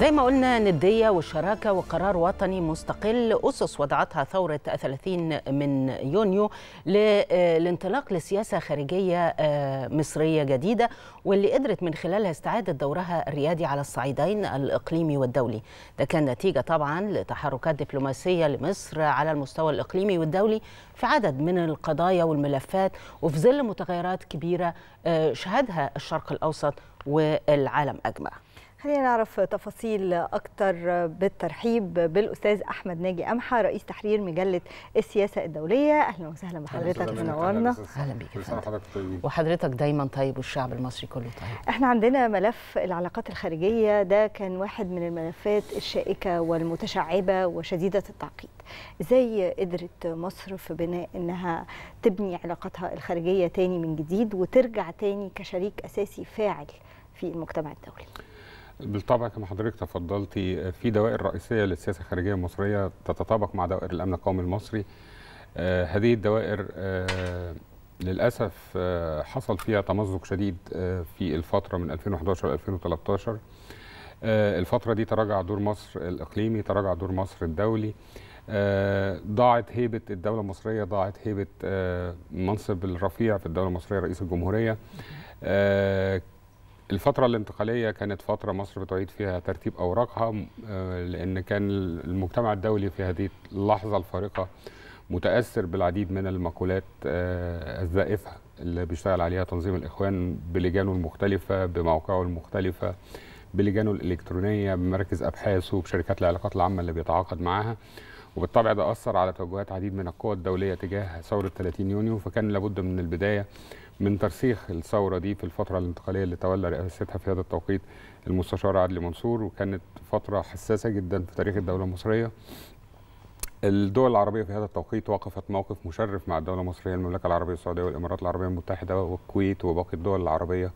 زي ما قلنا ندية والشراكة وقرار وطني مستقل أسس وضعتها ثورة 30 من يونيو للانطلاق آه، لسياسة خارجية آه، مصرية جديدة واللي قدرت من خلالها استعادة دورها الريادي على الصعيدين الإقليمي والدولي ده كان نتيجة طبعا لتحركات دبلوماسية لمصر على المستوى الإقليمي والدولي في عدد من القضايا والملفات وفي ظل متغيرات كبيرة آه، شهدها الشرق الأوسط والعالم أجمع خلينا نعرف تفاصيل اكتر بالترحيب بالاستاذ احمد ناجي امحى رئيس تحرير مجله السياسه الدوليه اهلا وسهلا بحضرتك منورنا اهلا بيك وحضرتك دايما طيب والشعب المصري كله طيب احنا عندنا ملف العلاقات الخارجيه ده كان واحد من الملفات الشائكه والمتشعبه وشديده التعقيد ازاي قدرت مصر في بناء انها تبني علاقاتها الخارجيه تاني من جديد وترجع تاني كشريك اساسي فاعل في المجتمع الدولي بالطبع كما حضرتك تفضلتي في دوائر رئيسيه للسياسه الخارجيه المصريه تتطابق مع دوائر الامن القومي المصري آه، هذه الدوائر آه، للاسف آه، حصل فيها تمزق شديد في الفتره من 2011 ل 2013 الفتره دي تراجع دور مصر الاقليمي تراجع دور مصر الدولي ضاعت هيبه الدوله المصريه ضاعت هيبه منصب الرفيع في الدوله المصريه رئيس الجمهوريه الفترة الانتقالية كانت فترة مصر بتعيد فيها ترتيب أوراقها آه، لأن كان المجتمع الدولي في هذه اللحظة الفارقة متأثر بالعديد من المقولات آه، الزائفة اللي بيشتغل عليها تنظيم الإخوان بلجانه المختلفة بموقعه المختلفة بلجانه الإلكترونية بمراكز أبحاثه بشركات العلاقات العامة اللي بيتعاقد معاها وبالطبع ده أثر على توجهات عديد من القوى الدولية تجاه ثورة 30 يونيو فكان لابد من البداية من ترسيخ الثوره دي في الفتره الانتقاليه اللي تولى رئاستها في هذا التوقيت المستشار عدلي منصور وكانت فتره حساسه جدا في تاريخ الدوله المصريه الدول العربيه في هذا التوقيت وقفت موقف مشرف مع الدوله المصريه المملكه العربيه السعوديه والامارات العربيه المتحده والكويت وباقي الدول العربيه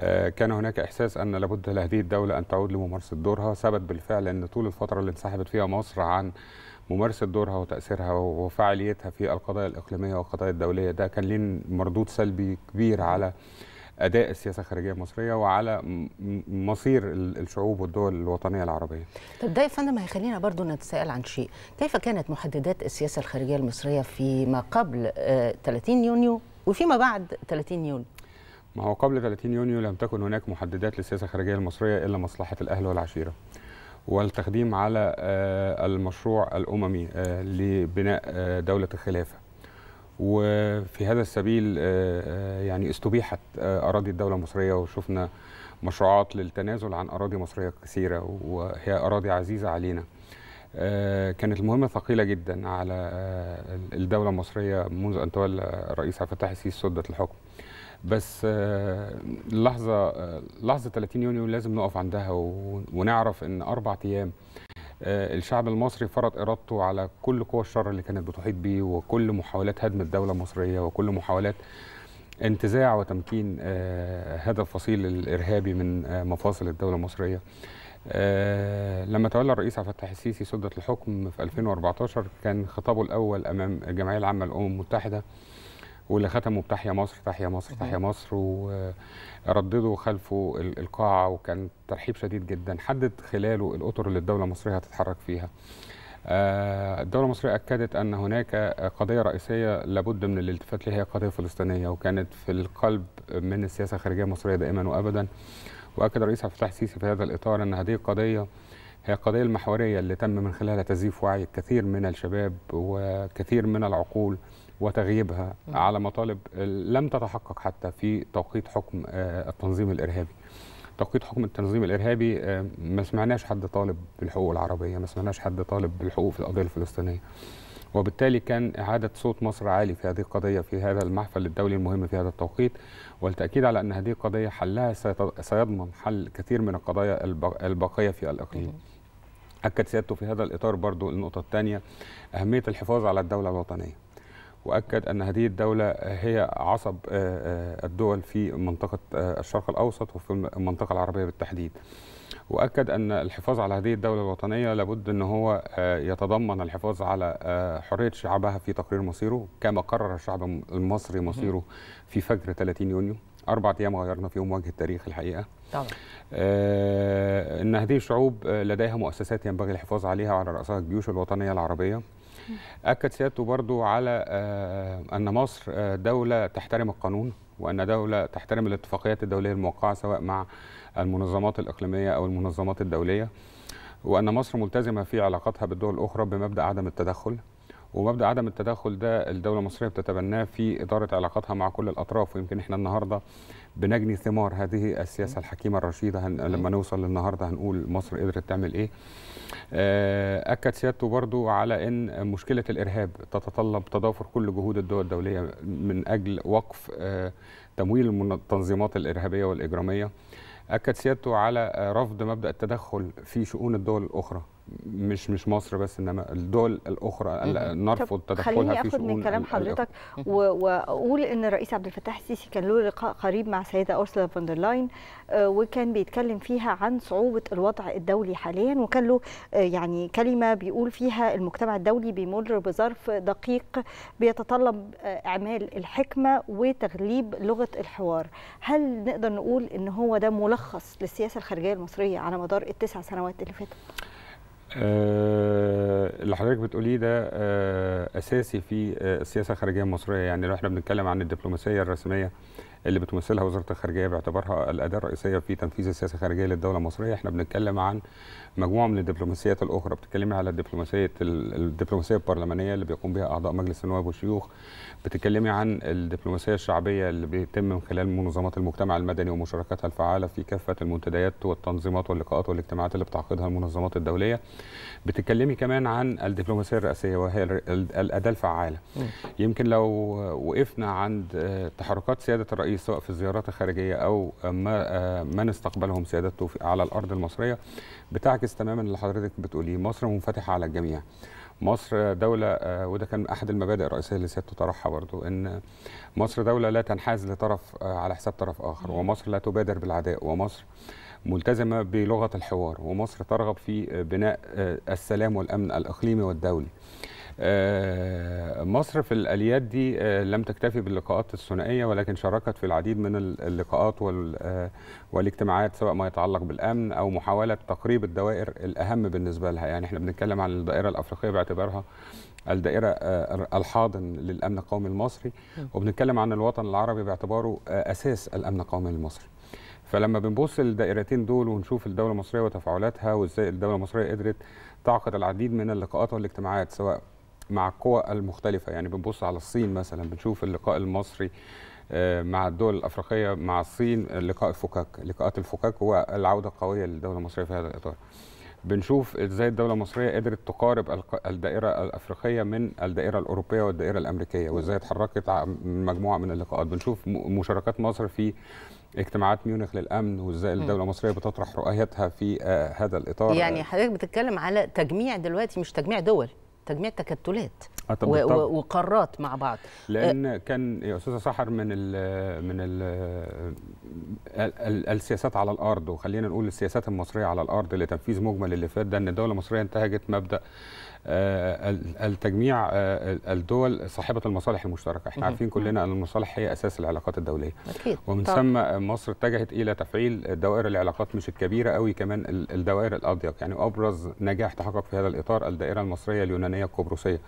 آه، كان هناك احساس ان لابد لهذه الدوله ان تعود لممارسه دورها ثبت بالفعل ان طول الفتره اللي انسحبت فيها مصر عن ممارسه دورها وتاثيرها وفعاليتها في القضايا الاقليميه والقضايا الدوليه ده كان ليه مردود سلبي كبير على اداء السياسه الخارجيه المصريه وعلى مصير الشعوب والدول الوطنيه العربيه. طب ده يا فندم هيخلينا برضو نتساءل عن شيء، كيف كانت محددات السياسه الخارجيه المصريه فيما قبل 30 آه، يونيو وفيما بعد 30 يونيو؟ ما هو قبل 30 يونيو لم تكن هناك محددات للسياسه الخارجيه المصريه الا مصلحه الاهل والعشيره. والتقديم على آه، المشروع الأممي آه، لبناء آه، دولة الخلافة وفي هذا السبيل يعني استبيحت أراضي الدولة المصرية وشفنا مشروعات للتنازل عن أراضي مصرية كثيرة وهي أراضي عزيزة علينا كانت المهمة ثقيلة جدا على الدولة المصرية منذ أن تولى الرئيس عبد الفتاح السيسي سدة الحكم بس اللحظه لحظه 30 آه، يونيو لازم نقف عندها ونعرف ان اربع ايام آه، الشعب المصري فرض ارادته على كل قوى الشر اللي كانت بتحيط بيه وكل محاولات هدم الدوله المصريه وكل محاولات انتزاع وتمكين آه، هذا الفصيل الارهابي من مفاصل الدوله المصريه. لما تولى الرئيس عبد الفتاح السيسي سده الحكم في 2014 كان خطابه الاول امام الجمعيه العامه للامم المتحده واللي ختموا بتحيا مصر تحيا مصر تحيا مصر ورددوا خلفه القاعه وكان ترحيب شديد جدا حدد خلاله الاطر اللي الدوله المصريه هتتحرك فيها. آه، الدولة المصرية أكدت أن هناك قضية رئيسية لابد من الالتفات لها هي قضية فلسطينية وكانت في القلب من السياسة الخارجية المصرية دائما وأبدا وأكد الرئيس عبد الفتاح السيسي في هذا الإطار أن هذه القضية هي القضية المحورية اللي تم من خلالها تزييف وعي كثير من الشباب وكثير من العقول وتغييبها على مطالب لم تتحقق حتى في توقيت حكم آه، التنظيم الارهابي. توقيت حكم التنظيم الارهابي آه، ما سمعناش حد طالب بالحقوق العربيه، ما سمعناش حد طالب بالحقوق في القضيه الفلسطينيه. وبالتالي كان إعادة صوت مصر عالي في هذه القضية في هذا المحفل الدولي المهم في هذا التوقيت والتأكيد على أن هذه القضية حلها سيضمن حل كثير من القضايا الباقية في الإقليم أكد سيادته في هذا الإطار برضو النقطة الثانية أهمية الحفاظ على الدولة الوطنية واكد ان هذه الدوله هي عصب آه، آه، الدول في منطقه آه، الشرق الاوسط وفي المنطقه العربيه بالتحديد واكد ان الحفاظ على هذه الدوله الوطنيه لابد ان هو يتضمن الحفاظ على حريه شعبها في تقرير مصيره كما قرر الشعب المصري مصيره في فجر 30 يونيو أربع أيام غيرنا فيهم وجه التاريخ الحقيقة طبعا. آه إن هذه الشعوب لديها مؤسسات ينبغي الحفاظ عليها وعلى رأسها الجيوش الوطنية العربية اكد سيادته برضو على آه، ان مصر آه، دوله تحترم القانون وان دوله تحترم الاتفاقيات الدوليه الموقعه سواء مع المنظمات الاقليميه او المنظمات الدوليه وان مصر ملتزمه في علاقاتها بالدول الاخرى بمبدا عدم التدخل ومبدا عدم التدخل ده الدوله المصريه بتتبناه في اداره علاقاتها مع كل الاطراف ويمكن احنا النهارده بنجني ثمار هذه السياسه الحكيمه الرشيده هن... لما نوصل للنهارده هنقول مصر قدرت تعمل ايه آه، اكد سيادته برضو على ان مشكله الارهاب تتطلب تضافر كل جهود الدول الدوليه من اجل وقف آه، تمويل التنظيمات الارهابيه والاجراميه اكد سيادته على آه، رفض مبدا التدخل في شؤون الدول الاخرى مش مش مصر بس انما الدول الاخرى نرفض تدخلها خليني اخد من كلام حضرتك واقول ان الرئيس عبد الفتاح السيسي كان له لقاء قريب مع السيده اورسلا فون لاين آه، وكان بيتكلم فيها عن صعوبه الوضع الدولي حاليا وكان له آه، يعني كلمه بيقول فيها المجتمع الدولي بيمر بظرف دقيق بيتطلب آه، اعمال الحكمه وتغليب لغه الحوار هل نقدر نقول ان هو ده ملخص للسياسه الخارجيه المصريه على مدار التسع سنوات اللي فاتت آه اللي حضرتك بتقوليه ده آه اساسي في آه، السياسه الخارجيه المصريه يعني لو احنا بنتكلم عن الدبلوماسيه الرسميه اللي بتمثلها وزاره الخارجيه باعتبارها الاداه الرئيسيه في تنفيذ السياسه الخارجيه للدوله المصريه احنا بنتكلم عن مجموعه من الدبلوماسيات الاخرى بتتكلمي على الدبلوماسيه الدبلوماسيه البرلمانيه اللي بيقوم بها اعضاء مجلس النواب والشيوخ بتتكلمي عن الدبلوماسيه الشعبيه اللي بيتم من خلال منظمات المجتمع المدني ومشاركتها الفعاله في كافه المنتديات والتنظيمات واللقاءات والاجتماعات اللي بتعقدها المنظمات الدوليه بتتكلمي كمان عن الدبلوماسيه الرئاسيه وهي الاداه الفعاله يمكن لو وقفنا عند تحركات سياده الرئيس الرئيس سواء في الزيارات الخارجيه او ما من استقبلهم سيادته على الارض المصريه بتعكس تماما اللي حضرتك بتقوليه مصر منفتحه على الجميع مصر دولة وده كان أحد المبادئ الرئيسية اللي سيادته طرحها برضو إن مصر دولة لا تنحاز لطرف على حساب طرف آخر ومصر لا تبادر بالعداء ومصر ملتزمة بلغة الحوار ومصر ترغب في بناء السلام والأمن الإقليمي والدولي آه، مصر في الآليات دي آه، لم تكتفي باللقاءات الثنائية ولكن شاركت في العديد من اللقاءات آه، والاجتماعات سواء ما يتعلق بالأمن أو محاولة تقريب الدوائر الأهم بالنسبة لها يعني احنا بنتكلم عن الدائرة الأفريقية باعتبارها الدائرة الحاضن للأمن القومي المصري وبنتكلم عن الوطن العربي باعتباره أساس الأمن القومي المصري فلما بنبص للدائرتين دول ونشوف الدوله المصريه وتفاعلاتها وازاي الدوله المصريه قدرت تعقد العديد من اللقاءات والاجتماعات سواء مع القوى المختلفه يعني بنبص على الصين مثلا بنشوف اللقاء المصري آه، مع الدول الافريقيه مع الصين لقاء الفكاك لقاءات الفكاك هو العوده القويه للدوله المصريه في هذا الاطار بنشوف ازاي الدوله المصريه قدرت تقارب الدائره الافريقيه من الدائره الاوروبيه والدائره الامريكيه وازاي اتحركت مجموعه من اللقاءات بنشوف مشاركات مصر في اجتماعات ميونخ للامن وازاي الدوله المصريه بتطرح رؤيتها في آه، هذا الاطار يعني حضرتك بتتكلم على تجميع دلوقتي مش تجميع دول تجميع تكتلات آه، وقارات مع بعض لان كان يا استاذه سحر من الـ من الـ الـ الـ السياسات على الارض وخلينا نقول السياسات المصريه على الارض لتنفيذ مجمل اللي فات ده ان الدوله المصريه انتهجت مبدا آه، التجميع آه، الدول صاحبه المصالح المشتركه احنا عارفين كلنا ان المصالح هي اساس العلاقات الدوليه أكيد. ومن ثم مصر اتجهت الى تفعيل دوائر العلاقات مش الكبيره قوي كمان الدوائر الاضيق يعني ابرز نجاح تحقق في هذا الاطار الدائره المصريه اليونانيه القبرصيه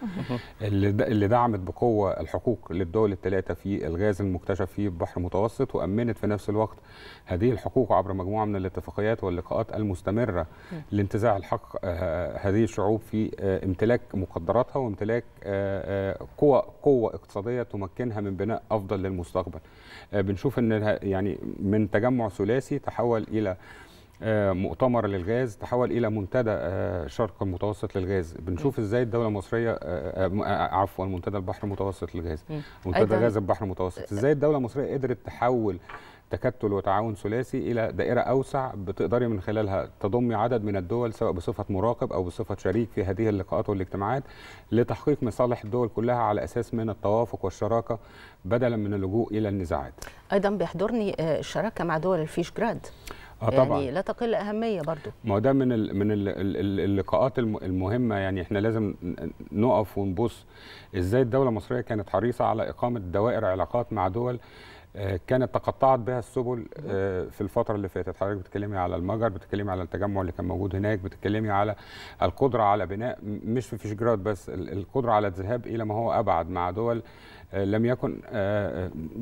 اللي دعمت بقوه الحقوق للدول الثلاثه في الغاز المكتشف في البحر المتوسط وامنت في نفس الوقت هذه الحقوق عبر مجموعه من الاتفاقيات واللقاءات المستمره لانتزاع الحق آه، هذه الشعوب في امتلاك مقدراتها وامتلاك آه، آه، قوة قوة اقتصادية تمكنها من بناء أفضل للمستقبل آه، بنشوف أن يعني من تجمع ثلاثي تحول إلى مؤتمر للغاز تحول الى منتدى شرق المتوسط للغاز بنشوف ازاي الدوله المصريه عفوا منتدى البحر المتوسط للغاز منتدى غاز البحر المتوسط ازاي الدوله المصريه قدرت تحول تكتل وتعاون ثلاثي الى دائره اوسع بتقدري من خلالها تضمي عدد من الدول سواء بصفه مراقب او بصفه شريك في هذه اللقاءات والاجتماعات لتحقيق مصالح الدول كلها على اساس من التوافق والشراكه بدلا من اللجوء الى النزاعات. ايضا بيحضرني الشراكه آه، مع دول الفيشجراد. آه طبعا يعني لا تقل اهميه برضو ما ده من من اللقاءات المهمه يعني احنا لازم نقف ونبص ازاي الدوله المصريه كانت حريصه على اقامه دوائر علاقات مع دول آه، كانت تقطعت بها السبل آه، في الفتره اللي فاتت حضرتك بتتكلمي على المجر بتتكلمي على التجمع اللي كان موجود هناك بتتكلمي على القدره على بناء مش في فيشجراد بس القدره على الذهاب الى ما هو ابعد مع دول آه، لم يكن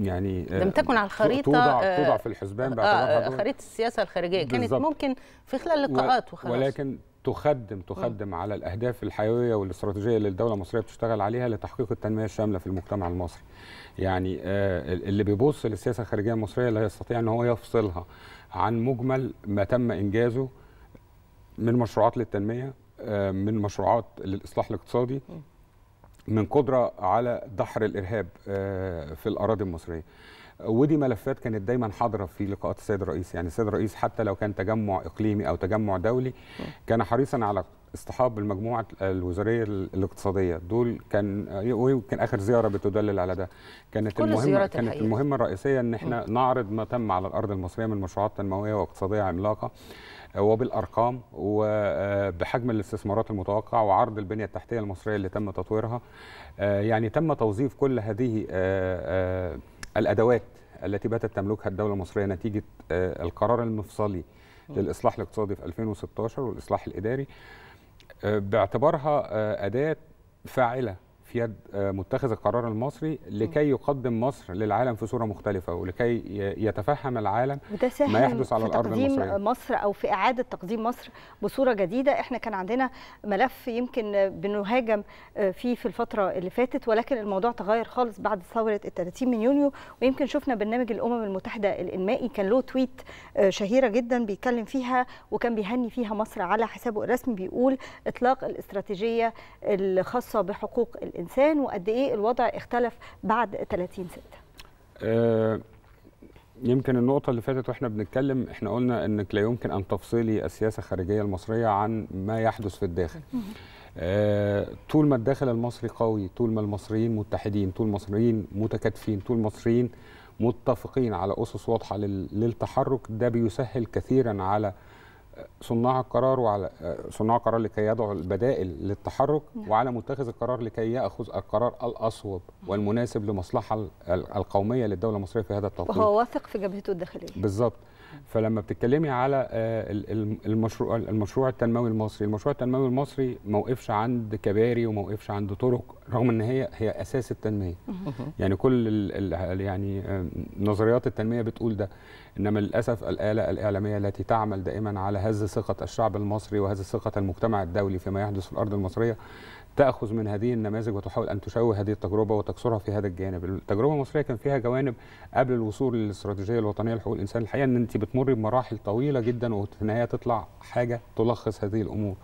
يعني لم تكن على الخريطه توضع, توضع في الحسبان باعتبارها خريطه السياسه الخارجيه كانت ممكن في خلال لقاءات وخلاص ولكن تخدم تخدم على الاهداف الحيويه والاستراتيجيه اللي الدوله المصريه بتشتغل عليها لتحقيق التنميه الشامله في المجتمع المصري. يعني آه، اللي بيبص للسياسه الخارجيه المصريه لا يستطيع ان هو يفصلها عن مجمل ما تم انجازه من مشروعات للتنميه آه، من مشروعات للاصلاح الاقتصادي من قدره على دحر الارهاب آه، في الاراضي المصريه. ودي ملفات كانت دايما حاضره في لقاءات السيد الرئيس يعني السيد الرئيس حتى لو كان تجمع اقليمي او تجمع دولي كان حريصا على اصطحاب المجموعه الوزاريه الاقتصاديه دول كان ويمكن اخر زياره بتدلل على ده كانت كل المهمه كانت الحقيقة. المهمه الرئيسيه ان احنا م. نعرض ما تم على الارض المصريه من مشروعات تنمويه واقتصاديه عملاقه وبالارقام وبحجم الاستثمارات المتوقع وعرض البنيه التحتيه المصريه اللي تم تطويرها آه، يعني تم توظيف كل هذه آه، آه، الادوات التي باتت تملكها الدوله المصريه نتيجه آه، القرار المفصلي للاصلاح الاقتصادي في 2016 والاصلاح الاداري آه، باعتبارها آه، اداه فاعله في يد آه، متخذ القرار المصري لكي يقدم مصر للعالم في صوره مختلفه ولكي يتفهم العالم ما يحدث على في الارض تقديم المصريه مصر او في اعاده تقديم مصر بصوره جديده احنا كان عندنا ملف يمكن بنهاجم آه، فيه في الفتره اللي فاتت ولكن الموضوع تغير خالص بعد ثوره ال 30 من يونيو ويمكن شفنا برنامج الامم المتحده الانمائي كان له تويت آه، شهيره جدا بيتكلم فيها وكان بيهني فيها مصر على حسابه الرسمي بيقول اطلاق الاستراتيجيه الخاصه بحقوق الإنسان الانسان وقد ايه الوضع اختلف بعد 30 6 آه، يمكن النقطة اللي فاتت واحنا بنتكلم احنا قلنا انك لا يمكن ان تفصلي السياسة الخارجية المصرية عن ما يحدث في الداخل. آه طول ما الداخل المصري قوي، طول ما المصريين متحدين، طول المصريين متكاتفين، طول المصريين متفقين على اسس واضحة للتحرك ده بيسهل كثيرا على صناع القرار وعلى صناع القرار لكي يضعوا البدائل للتحرك نعم. وعلى متخذ القرار لكي ياخذ القرار الاصوب والمناسب لمصلحه القوميه للدوله المصريه في هذا التوقيت. وهو واثق في جبهته الداخليه. بالظبط. فلما بتتكلمي على آه، المشروع المشروع التنموي المصري المشروع التنموي المصري ما وقفش عند كباري وما وقفش عند طرق رغم ان هي هي اساس التنميه يعني كل يعني نظريات التنميه بتقول ده انما للاسف الاله الاعلاميه التي تعمل دائما على هز ثقه الشعب المصري وهز ثقه المجتمع الدولي فيما يحدث في الارض المصريه تاخذ من هذه النماذج وتحاول ان تشوه هذه التجربه وتكسرها في هذا الجانب التجربه المصريه كان فيها جوانب قبل الوصول للاستراتيجيه الوطنيه لحقوق الانسان الحقيقه ان انت بتمر بمراحل طويله جدا وفي النهايه تطلع حاجه تلخص هذه الامور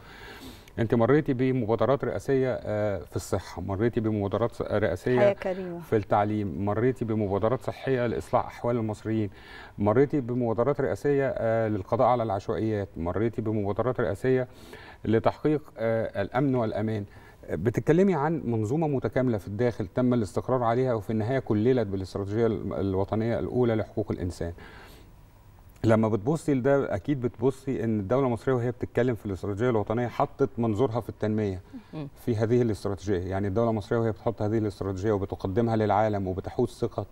انت مريتي بمبادرات رئاسيه آه، في الصحه مريتي بمبادرات آه، رئاسيه كريمة. في التعليم مريتي بمبادرات صحيه لاصلاح احوال المصريين مريتي بمبادرات رئاسيه آه، للقضاء على العشوائيات مريتي بمبادرات رئاسيه لتحقيق الامن والامان بتتكلمي عن منظومه متكامله في الداخل تم الاستقرار عليها وفي النهايه كللت بالاستراتيجيه الوطنيه الاولى لحقوق الانسان لما بتبصي لده اكيد بتبصي ان الدوله المصريه وهي بتتكلم في الاستراتيجيه الوطنيه حطت منظورها في التنميه في هذه الاستراتيجيه يعني الدوله المصريه وهي بتحط هذه الاستراتيجيه وبتقدمها للعالم وبتحوز ثقه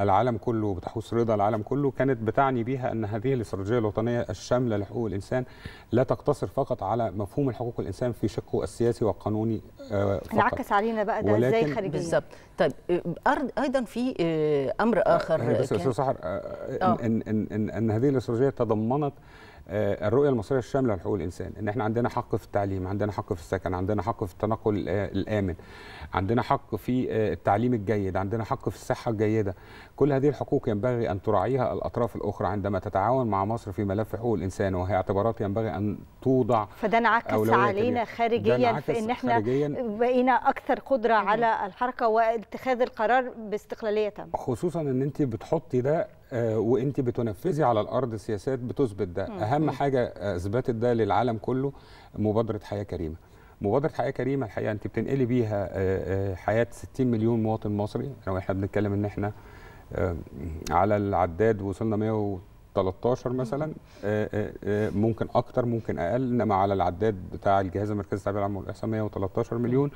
العالم كله بتحوس رضا العالم كله كانت بتعني بيها ان هذه الاستراتيجيه الوطنيه الشامله لحقوق الانسان لا تقتصر فقط على مفهوم حقوق الانسان في شقه السياسي والقانوني آه، فقط انعكس علينا بقى ده ازاي خارجيا بالظبط طيب آه، ايضا في آه، امر اخر بس استاذ سحر ان ان ان هذه الاستراتيجيه تضمنت آه، الرؤيه المصريه الشامله لحقوق الانسان ان احنا عندنا حق في التعليم عندنا حق في السكن عندنا حق في التنقل آه، الامن عندنا حق في آه، التعليم الجيد عندنا حق في الصحه الجيده كل هذه الحقوق ينبغي ان تراعيها الاطراف الاخرى عندما تتعاون مع مصر في ملف حقوق الانسان وهي اعتبارات ينبغي ان توضع فده انعكس علينا خارجيا في ان احنا بقينا اكثر قدره على الحركه واتخاذ القرار باستقلاليه تامه خصوصا ان انت بتحطي ده آه، وانت بتنفذي على الارض سياسات بتثبت ده اهم حاجه آه، اثبتت ده للعالم كله مبادره حياه كريمه مبادره حياه كريمه الحقيقه انت بتنقلي بيها آه، حياه 60 مليون مواطن مصري لو احنا بنتكلم ان احنا على العداد وصلنا 113 مثلا ممكن اكتر ممكن اقل انما على العداد بتاع الجهاز المركزي للتعبير العام والاحصاء 113 مليون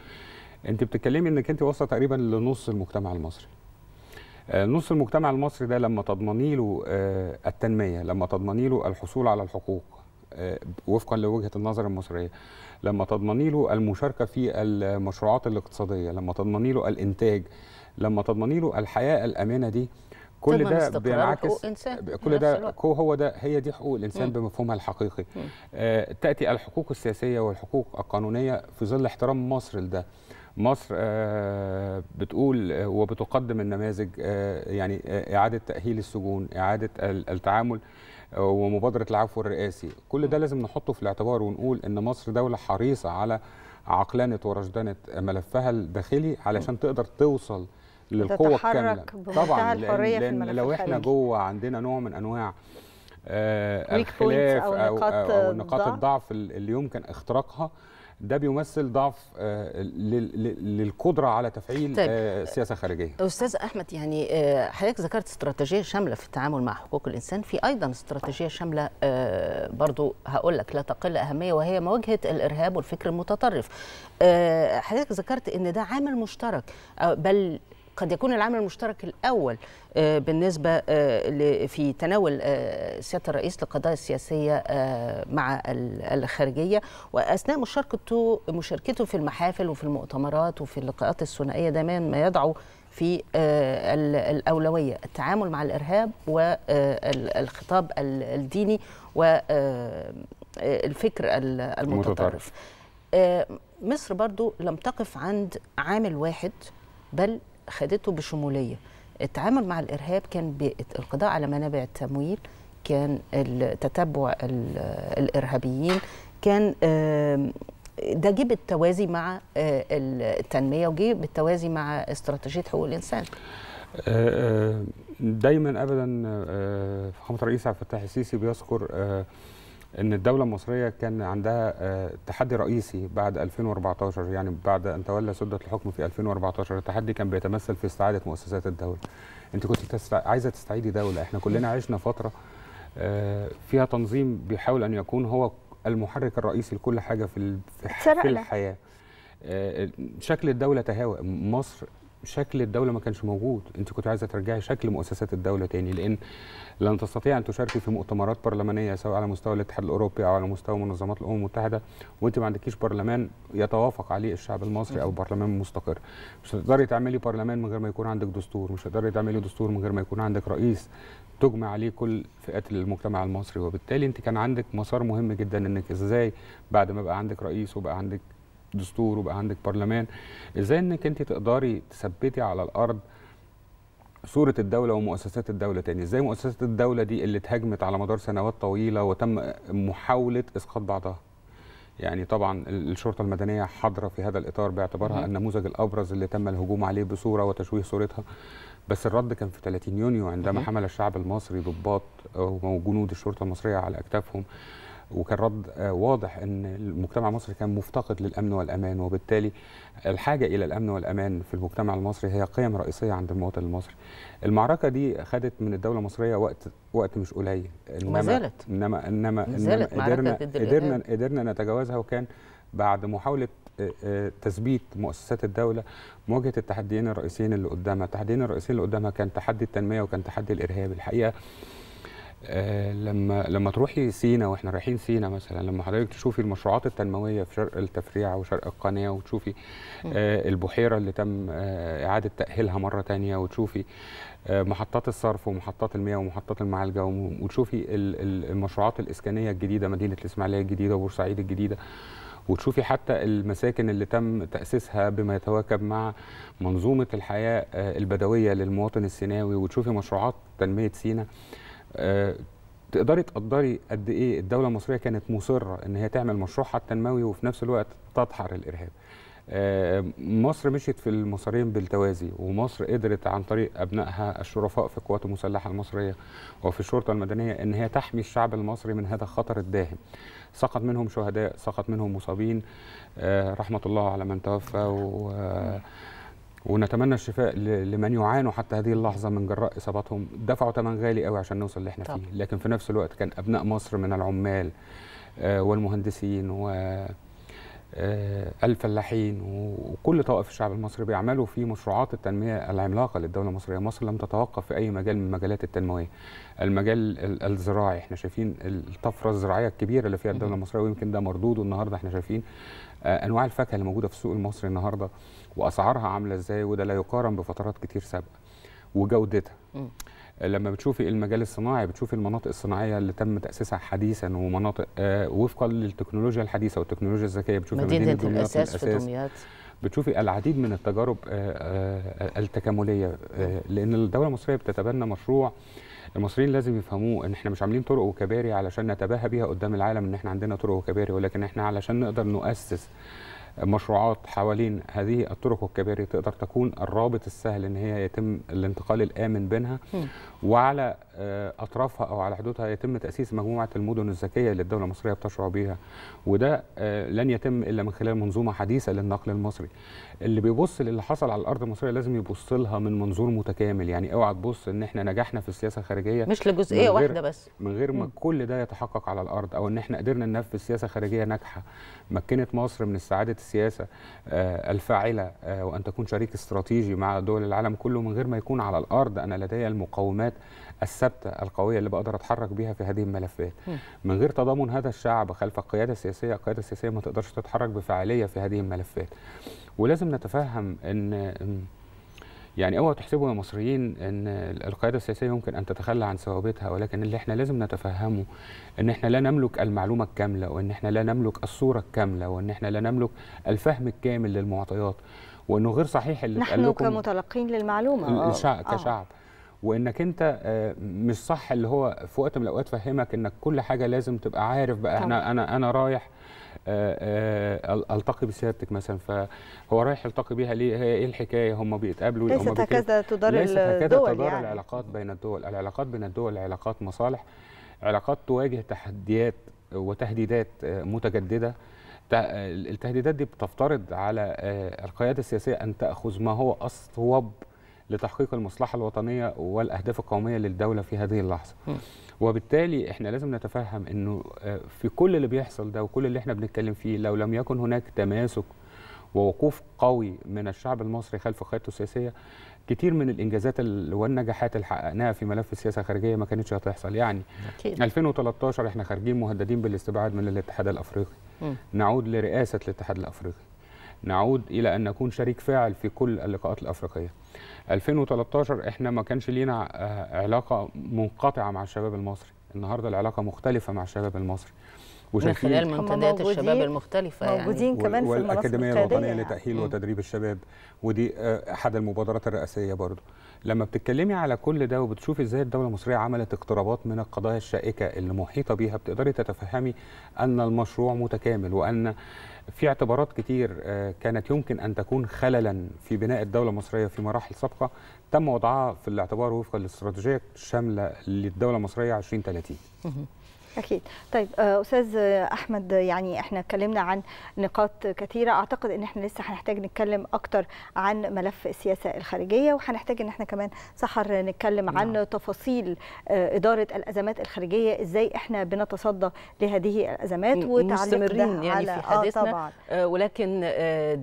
انت بتتكلمي انك انت واصله تقريبا لنص المجتمع المصري آه، نص المجتمع المصري ده لما تضمني له آه، التنميه لما تضمني له الحصول على الحقوق آه، وفقا لوجهه النظر المصريه لما تضمني له المشاركه في المشروعات الاقتصاديه لما تضمني له الانتاج لما تضمني له الحياه الامنه دي كل ده بينعكس كل ده هو ده هي دي حقوق الانسان مم. بمفهومها الحقيقي آه تاتي الحقوق السياسيه والحقوق القانونيه في ظل احترام مصر لده مصر آه، بتقول آه، وبتقدم النماذج آه، يعني إعادة تأهيل السجون إعادة التعامل ومبادرة العفو الرئاسي كل ده لازم نحطه في الاعتبار ونقول إن مصر دولة حريصة على عقلانه ورشدانه ملفها الداخلي علشان تقدر توصل للقوة الكاملة طبعا لأن, لأن لو احنا جوه عندنا نوع من أنواع آه الخلاف أو, نقاط, أو نقاط الضعف اللي يمكن اختراقها ده بيمثل ضعف آه، للقدره على تفعيل طيب. آه، سياسه خارجيه استاذ احمد يعني آه، حضرتك ذكرت استراتيجيه شامله في التعامل مع حقوق الانسان في ايضا استراتيجيه شامله برضو هقول لك لا تقل اهميه وهي مواجهه الارهاب والفكر المتطرف حضرتك ذكرت ان ده عامل مشترك بل قد يكون العامل المشترك الاول آه، بالنسبه آه، في تناول آه، سياده الرئيس للقضايا السياسيه مع الخارجيه واثناء مشاركته مشاركته في المحافل وفي المؤتمرات وفي اللقاءات الثنائيه دائما ما يدعو في الأولوية التعامل مع الإرهاب والخطاب الديني والفكر المتطرف مصر برضو لم تقف عند عامل واحد بل خدته بشموليه التعامل مع الارهاب كان بالقضاء على منابع التمويل كان تتبع الارهابيين كان ده جه بالتوازي مع آه، التنميه وجه بالتوازي مع استراتيجيه حقوق الانسان آه، آه، دايما ابدا محمد الرئيس عبد الفتاح السيسي بيذكر ان الدوله المصريه كان عندها آه، تحدي رئيسي بعد 2014 يعني بعد ان تولى سده الحكم في 2014 التحدي كان بيتمثل في استعاده مؤسسات الدوله انت كنت تستع... عايزه تستعيدي دوله احنا كلنا عشنا فتره آه، فيها تنظيم بيحاول ان يكون هو المحرك الرئيسي لكل حاجه في في الحياه آه، شكل الدوله تهاوى مصر شكل الدوله ما كانش موجود انت كنت عايزه ترجعي شكل مؤسسات الدوله تاني لان لن تستطيع ان تشاركي في مؤتمرات برلمانيه سواء على مستوى الاتحاد الاوروبي او على مستوى منظمات الامم المتحده وانت ما عندكيش برلمان يتوافق عليه الشعب المصري او برلمان مستقر مش هتقدري تعملي برلمان من غير ما يكون عندك دستور مش هتقدري تعملي دستور من غير ما يكون عندك رئيس تجمع عليه كل فئات المجتمع المصري وبالتالي انت كان عندك مسار مهم جدا انك ازاي بعد ما بقى عندك رئيس وبقى عندك دستور وبقى عندك برلمان ازاي انك انت تقدري تثبتي على الارض صورة الدولة ومؤسسات الدولة تاني ازاي مؤسسات الدولة دي اللي اتهاجمت على مدار سنوات طويلة وتم محاولة اسقاط بعضها يعني طبعا الشرطة المدنية حاضرة في هذا الإطار باعتبارها النموذج الأبرز اللي تم الهجوم عليه بصورة وتشويه صورتها بس الرد كان في 30 يونيو عندما حمل الشعب المصري ضباط وجنود الشرطة المصرية على أكتافهم وكان رد آه، واضح ان المجتمع المصري كان مفتقد للامن والامان وبالتالي الحاجه الى الامن والامان في المجتمع المصري هي قيم رئيسيه عند المواطن المصري. المعركه دي خدت من الدوله المصريه وقت وقت مش قليل انما زالت انما انما, إنما قدرنا قدرنا قدرنا نتجاوزها وكان بعد محاوله آه، آه، تثبيت مؤسسات الدولة مواجهة التحديين الرئيسيين اللي قدامها التحديين الرئيسيين اللي قدامها كان تحدي التنمية وكان تحدي الإرهاب الحقيقة آه، لما لما تروحي سينا واحنا رايحين سينا مثلا لما حضرتك تشوفي المشروعات التنمويه في شرق التفريعه وشرق القناه وتشوفي آه البحيره اللي تم آه اعاده تاهيلها مره ثانيه وتشوفي آه، محطات الصرف ومحطات المياه ومحطات المعالجه وتشوفي المشروعات الاسكانيه الجديده مدينه الاسماعيليه الجديده وبورسعيد الجديده وتشوفي حتى المساكن اللي تم تأسيسها بما يتواكب مع منظومة الحياة آه، البدوية للمواطن السيناوي وتشوفي مشروعات تنمية سينا آه، تقدري تقدري قد ايه الدوله المصريه كانت مصره ان هي تعمل مشروعها التنموي وفي نفس الوقت تدحر الارهاب آه، مصر مشيت في المسارين بالتوازي ومصر قدرت عن طريق ابنائها الشرفاء في القوات المسلحه المصريه وفي الشرطه المدنيه ان هي تحمي الشعب المصري من هذا الخطر الداهم سقط منهم شهداء سقط منهم مصابين آه، رحمه الله على من توفى و ونتمنى الشفاء لمن يعانوا حتى هذه اللحظه من جراء اصاباتهم دفعوا ثمن غالي قوي عشان نوصل اللي احنا طب. فيه لكن في نفس الوقت كان ابناء مصر من العمال آه، والمهندسين و آه، الفلاحين وكل طوائف الشعب المصري بيعملوا في مشروعات التنميه العملاقه للدوله المصريه، مصر لم تتوقف في اي مجال من المجالات التنمويه. المجال الزراعي احنا شايفين الطفره الزراعيه الكبيره اللي فيها الدوله المصريه ويمكن ده مردود النهارده احنا شايفين آه، انواع الفاكهه اللي موجوده في السوق المصري النهارده واسعارها عامله ازاي وده لا يقارن بفترات كتير سابقه وجودتها. لما بتشوفي المجال الصناعي بتشوفي المناطق الصناعيه اللي تم تاسيسها حديثا ومناطق آه، وفقا للتكنولوجيا الحديثه والتكنولوجيا الذكيه بتشوفي مدينه, مدينة دمياط الاساس في دمياط بتشوفي العديد من التجارب آه، آه، التكامليه لان الدوله المصريه بتتبنى مشروع المصريين لازم يفهموه ان احنا مش عاملين طرق وكباري علشان نتباهى بيها قدام العالم ان احنا عندنا طرق وكباري ولكن احنا علشان نقدر نؤسس مشروعات حوالين هذه الطرق والكباري تقدر تكون الرابط السهل ان هي يتم الانتقال الامن بينها وعلى آه، اطرافها او على حدودها يتم تاسيس مجموعه المدن الذكيه اللي الدوله المصريه بتشرع بيها وده آه، لن يتم الا من خلال منظومه حديثه للنقل المصري اللي بيبص للي حصل على الارض المصريه لازم يبص لها من منظور متكامل يعني اوعى تبص ان احنا نجحنا في السياسه الخارجيه مش لجزئيه واحده بس من غير ما كل ده يتحقق على الارض او ان احنا قدرنا ننفذ سياسه خارجيه ناجحه مكنت مصر من السعاده السياسه آه، الفاعله آه، وان تكون شريك استراتيجي مع دول العالم كله من غير ما يكون على الارض انا لدي المقومات الثابته القويه اللي بقدر اتحرك بيها في هذه الملفات من غير تضامن هذا الشعب خلف القياده السياسيه القياده السياسيه ما تقدرش تتحرك بفعاليه في هذه الملفات ولازم نتفهم ان يعني اوعوا تحسبوا يا مصريين ان القياده السياسيه يمكن ان تتخلى عن ثوابتها ولكن اللي احنا لازم نتفهمه ان احنا لا نملك المعلومه الكامله وان احنا لا نملك الصوره الكامله وان احنا لا نملك الفهم الكامل للمعطيات وانه غير صحيح اللي نحن كمتلقين للمعلومه آه. آه. كشعب آه. وانك انت آه، مش صح اللي هو في وقت من الاوقات فهمك انك كل حاجه لازم تبقى عارف بقى طبعا. انا انا انا رايح آه، آه، التقي بسيادتك مثلا فهو رايح يلتقي بيها ليه هي ايه الحكايه هم بيتقابلوا ليست هكذا تدار ليست هكذا تدار يعني. العلاقات بين الدول العلاقات بين الدول علاقات مصالح علاقات تواجه تحديات وتهديدات متجدده التهديدات دي بتفترض على القياده السياسيه ان تاخذ ما هو اصوب لتحقيق المصلحة الوطنية والأهداف القومية للدولة في هذه اللحظة وبالتالي احنا لازم نتفهم انه آه، في كل اللي بيحصل ده وكل اللي احنا بنتكلم فيه لو لم يكن هناك تماسك ووقوف قوي من الشعب المصري خلف خطته السياسيه كتير من الانجازات والنجاحات اللي حققناها في ملف السياسه الخارجيه ما كانتش هتحصل يعني أكيد. 2013 احنا خارجين مهددين بالاستبعاد من الاتحاد الافريقي م. نعود لرئاسه الاتحاد الافريقي نعود الى ان نكون شريك فاعل في كل اللقاءات الافريقيه 2013 احنا ما كانش لينا آه، علاقه منقطعه مع الشباب المصري النهارده العلاقه مختلفه مع الشباب المصري وشايفين من خلال منتديات الشباب المختلفه موجودين يعني موجودين كمان في الأكاديمية الوطنيه لتاهيل وتدريب الشباب ودي آه، احد المبادرات الرئاسيه برضه لما بتتكلمي على كل ده وبتشوفي ازاي الدوله المصريه عملت اقترابات من القضايا الشائكه اللي محيطه بيها بتقدري تتفهمي ان المشروع متكامل وان في اعتبارات كتير آه، كانت يمكن ان تكون خللا في بناء الدوله المصريه في مراحل سابقه تم وضعها في الاعتبار وفقا للاستراتيجيه الشامله للدوله المصريه 2030 اكيد طيب آه، استاذ احمد يعني احنا اتكلمنا عن نقاط كثيره اعتقد ان احنا لسه هنحتاج نتكلم اكتر عن ملف السياسه الخارجيه وهنحتاج ان احنا كمان سحر نتكلم نعم. عن تفاصيل آه، اداره الازمات الخارجيه ازاي احنا بنتصدى لهذه الازمات وتعليق يعني على في آه، حديثنا آه طبعا. ولكن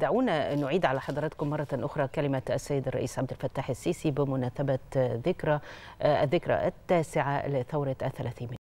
دعونا نعيد على حضراتكم مره اخرى كلمه السيد الرئيس عبد الفتاح السيسي بمناسبه ذكرى الذكرى التاسعه لثوره الثلاثينيات